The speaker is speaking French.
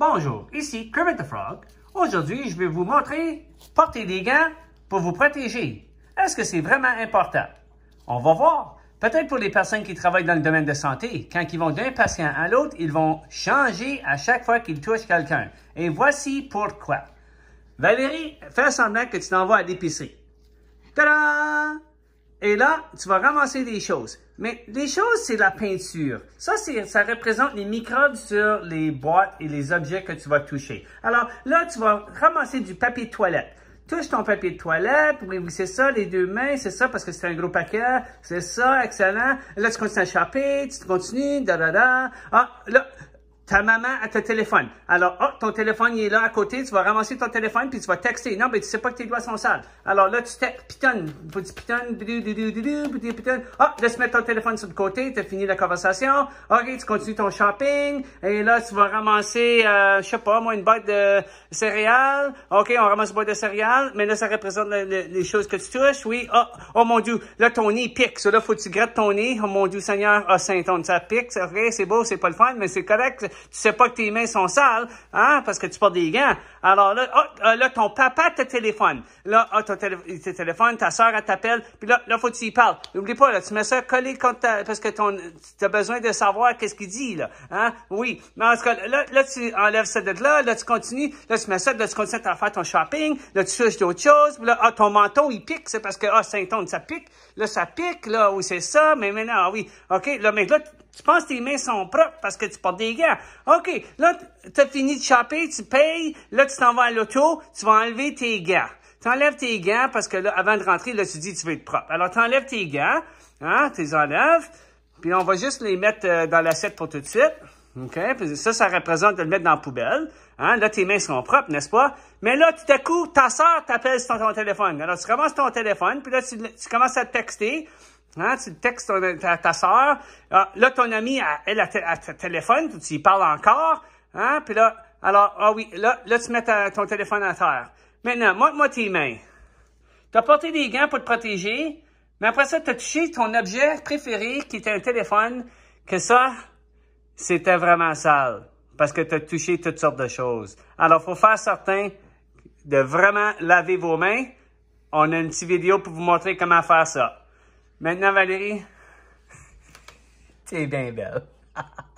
Bonjour, ici Kermit the Frog. Aujourd'hui, je vais vous montrer porter des gants pour vous protéger. Est-ce que c'est vraiment important? On va voir. Peut-être pour les personnes qui travaillent dans le domaine de santé, quand ils vont d'un patient à l'autre, ils vont changer à chaque fois qu'ils touchent quelqu'un. Et voici pourquoi. Valérie, fais semblant que tu t'envoies à l'épicerie. Ta-da! Et là, tu vas ramasser des choses. Mais les choses, c'est la peinture. Ça, ça représente les microbes sur les boîtes et les objets que tu vas toucher. Alors là, tu vas ramasser du papier de toilette. Touche ton papier de toilette. Oui, oui, c'est ça, les deux mains, c'est ça, parce que c'est un gros paquet. C'est ça, excellent. Là, tu continues à chaper, tu continues, da, da, da. Ah, là, ta maman, a ton téléphone. Alors, oh, ton téléphone, il est là à côté, tu vas ramasser ton téléphone, puis tu vas texter. Non, mais tu sais pas que tes doigts sont sales. Alors là, tu textes, pitonne, Tu pitonne, pitonne. oh, laisse mettre ton téléphone sur le côté, tu as fini la conversation. OK, tu continues ton shopping, et là, tu vas ramasser, euh, je sais pas, moi, une boîte de céréales. OK, on ramasse une boîte de céréales, mais là, ça représente les choses que tu touches. Oui, oh, oh mon Dieu, là, ton nez pique. cela là, faut que tu grattes ton nez. Oh mon Dieu, Seigneur, oh Saint-Anne, ça pique. vrai c'est beau, c'est pas le fun, mais c'est correct. Tu sais pas que tes mains sont sales, hein, parce que tu portes des gants. Alors là, oh, euh, là ton papa te téléphone. Là, oh, ton te téléphone, ta soeur, elle t'appelle, puis là, là, faut que tu y parles. N'oublie pas, là, tu mets ça collé quand parce que ton, as besoin de savoir qu'est-ce qu'il dit, là, hein, oui. Mais là, là, tu enlèves ça de là, là, tu continues, là, tu mets ça, là, tu continues à faire ton shopping, là, tu cherches d'autres choses, là, ah, ton menton, il pique, c'est parce que, ah, saint ça pique, là, ça pique, là, oui, c'est ça, mais maintenant, ah oui, OK, là, mais là, tu penses que tes mains sont propres parce que tu portes des gants. OK, là, tu as fini de choper, tu payes, là, tu t'en vas à l'auto, tu vas enlever tes gants. Tu enlèves tes gants parce que là, avant de rentrer, là, tu dis que tu veux être propre. Alors, tu enlèves tes gants, hein, tu les enlèves, puis on va juste les mettre euh, dans l'assiette pour tout de suite. OK? ça, ça représente de le mettre dans la poubelle. Hein. Là, tes mains seront propres, n'est-ce pas? Mais là, tout à coup, ta soeur t'appelle sur ton téléphone. Alors, tu commences ton téléphone, puis là, tu, tu commences à te texter. Hein, tu textes ta, ta soeur. Ah, là, ton ami, elle, a ton téléphone, tu y parles encore. Hein, puis là, alors, ah oui, là, là tu mets ton téléphone à terre. Maintenant, montre-moi tes mains. Tu as porté des gants pour te protéger, mais après ça, tu as touché ton objet préféré qui était un téléphone, que ça, c'était vraiment sale. Parce que tu as touché toutes sortes de choses. Alors, faut faire certain de vraiment laver vos mains. On a une petite vidéo pour vous montrer comment faire ça. Maintenant, Valérie, t'es bien belle.